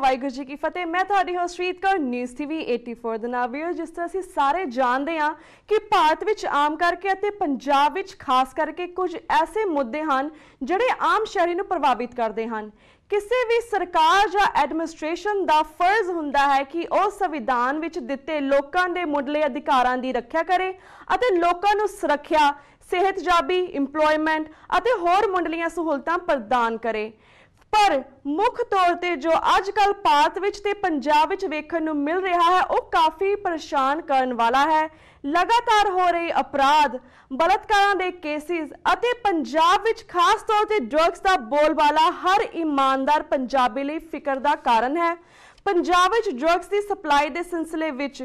ਵਾਹਿਗੁਰੂ ਜੀ ਕੀ ਫਤਿਹ ਮੈਂ ਤੁਹਾਡੀ ਹੋਸਟ ਕੌਰ ਨਿਊਜ਼ ਟੀਵੀ 84 ਦੇ ਨਾਲ ਵੀਰ ਜਿਸ ਤਰ੍ਹਾਂ ਅਸੀਂ ਸਾਰੇ ਜਾਣਦੇ ਹਾਂ ਕਿ ਭਾਰਤ ਵਿੱਚ ਆਮ ਕਰਕੇ ਅਤੇ ਪੰਜਾਬ ਵਿੱਚ ਖਾਸ ਕਰਕੇ ਕੁਝ ਐਸੇ ਮੁੱਦੇ ਹਨ ਜਿਹੜੇ ਆਮ ਸ਼ਹਿਰੀ ਨੂੰ ਪ੍ਰਭਾਵਿਤ ਕਰਦੇ ਹਨ ਕਿਸੇ ਵੀ ਸਰਕਾਰ ਜਾਂ ਐਡਮਿਨਿਸਟ੍ਰੇਸ਼ਨ ਦਾ ਫਰਜ਼ ਹੁੰਦਾ ਹੈ ਕਿ ਉਹ ਸੰਵਿਧਾਨ ਵਿੱਚ ਦਿੱਤੇ ਲੋਕਾਂ ਦੇ ਮੁੱਢਲੇ ਅਧਿਕਾਰਾਂ ਦੀ ਰੱਖਿਆ ਕਰੇ ਅਤੇ ਲੋਕਾਂ ਨੂੰ ਸੁਰੱਖਿਆ ਸਿਹਤ ਜਾਬੀ ਇੰਪਲੋਇਮੈਂਟ ਅਤੇ ਹੋਰ ਮੁੱਢਲੀਆਂ ਸਹੂਲਤਾਂ ਪ੍ਰਦਾਨ ਕਰੇ ਪਰ ਮੁੱਖ ਤੌਰ ਤੇ ਜੋ ਅੱਜ ਕੱਲ ਭਾਰਤ ਵਿੱਚ ਤੇ ਪੰਜਾਬ ਵਿੱਚ ਵੇਖਣ ਨੂੰ ਮਿਲ ਰਿਹਾ ਹੈ ਉਹ ਕਾਫੀ ਪਰੇਸ਼ਾਨ ਕਰਨ ਵਾਲਾ ਹੈ ਲਗਾਤਾਰ ਹੋ ਰਹੀ ਅਪਰਾਧ ਬਲਤਕਾਰਾਂ ਦੇ ਕੇਸਿਸ ਅਤੇ ਪੰਜਾਬ ਵਿੱਚ ਖਾਸ ਤੌਰ ਤੇ ਡਰੱਗਸ ਦਾ ਬੋਲਬਾਲਾ ਹਰ ਇਮਾਨਦਾਰ ਪੰਜਾਬੀ ਲਈ ਫਿਕਰ ਦਾ ਕਾਰਨ ਹੈ ਪੰਜਾਬ ਵਿੱਚ ਡਰੱਗਸ ਦੀ ਸਪਲਾਈ ਦੇ ਸਿਲਸਿਲੇ ਵਿੱਚ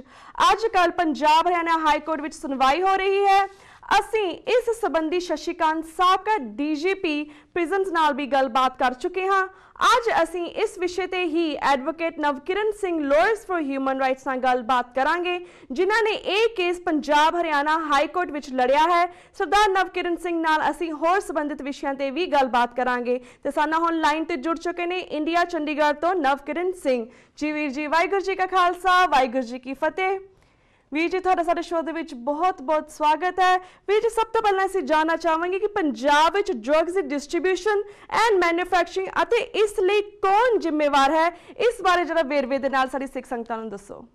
ਅੱਜ ਕੱਲ ਪੰਜਾਬ ਹਰਿਆਣਾ ਹਾਈ ਕੋਰਟ ਵਿੱਚ ਸੁਣਵਾਈ ਹੋ ਰਹੀ ਹੈ ਅਸੀਂ ਇਸ ਸਬੰਧੀ ਸ਼ਸ਼ੀਕਾਂਤ ਸਾਕਰ ਡੀਜੀਪੀ ਪ੍ਰਿਜ਼ਨਸ ਨਾਲ ਵੀ ਗੱਲਬਾਤ ਕਰ ਚੁੱਕੇ ਹਾਂ ਅੱਜ ਅਸੀਂ ਇਸ ਵਿਸ਼ੇ ਤੇ ਹੀ advocate Navkiran Singh lawyers for human rights ਨਾਲ ਗੱਲਬਾਤ ਕਰਾਂਗੇ ਜਿਨ੍ਹਾਂ ਨੇ ਇਹ case Punjab Haryana high court ਵਿੱਚ ਲੜਿਆ ਹੈ ਸਰਦਾਰ ਨਵਕਿਰਨ ਸਿੰਘ ਨਾਲ ਅਸੀਂ ਹੋਰ ਸੰਬੰਧਿਤ ਵਿਸ਼ਿਆਂ ਤੇ ਵੀ ਗੱਲਬਾਤ ਕਰਾਂਗੇ ਤੇ ਸਾਨਾ ਹੁਣ ਲਾਈਨ ਤੇ ਜੁੜ ਚੁੱਕੇ ਨੇ ਇੰਡੀਆ ਚੰਡੀਗੜ੍ਹ ਤੋਂ ਨਵਕਿਰਨ ਸਿੰਘ ਜੀ ਵੀਰ ਜੀ ਵਾਹਿਗੁਰੂ ਜੀ ਕਾ ਖਾਲਸਾ ਵਾਹਿਗੁਰੂ ਜੀ ਕੀ ਫਤਿਹ ਵੀਰ ਜੀ ਤੁਹਾਡਾ ਸਾਡੇ ਸ਼ੋਅ ਦੇ ਵਿੱਚ ਬਹੁਤ-ਬਹੁਤ ਸਵਾਗਤ ਹੈ ਵੀਰ ਜੀ ਸਭ ਤੋਂ ਪਹਿਲਾਂ ਅਸੀਂ ਜਾਨਣਾ ਚਾਹਾਂਗੇ ਕਿ ਪੰਜਾਬ ਵਿੱਚ ਡਰੱਗਸ ਦੀ ਡਿਸਟ੍ਰੀਬਿਊਸ਼ਨ ਐਂਡ ਮੈਨੂਫੈਕਚਰਿੰਗ ਅਤੇ ਇਸ ਲਈ ਕੌਣ ਜ਼ਿੰਮੇਵਾਰ ਹੈ ਇਸ ਬਾਰੇ ਜਰਾ ਵੇਰਵੇ ਦੇ ਨਾਲ ਸਾਡੀ ਸਿੱਖ ਸੰਗਤਾਂ ਨੂੰ ਦੱਸੋ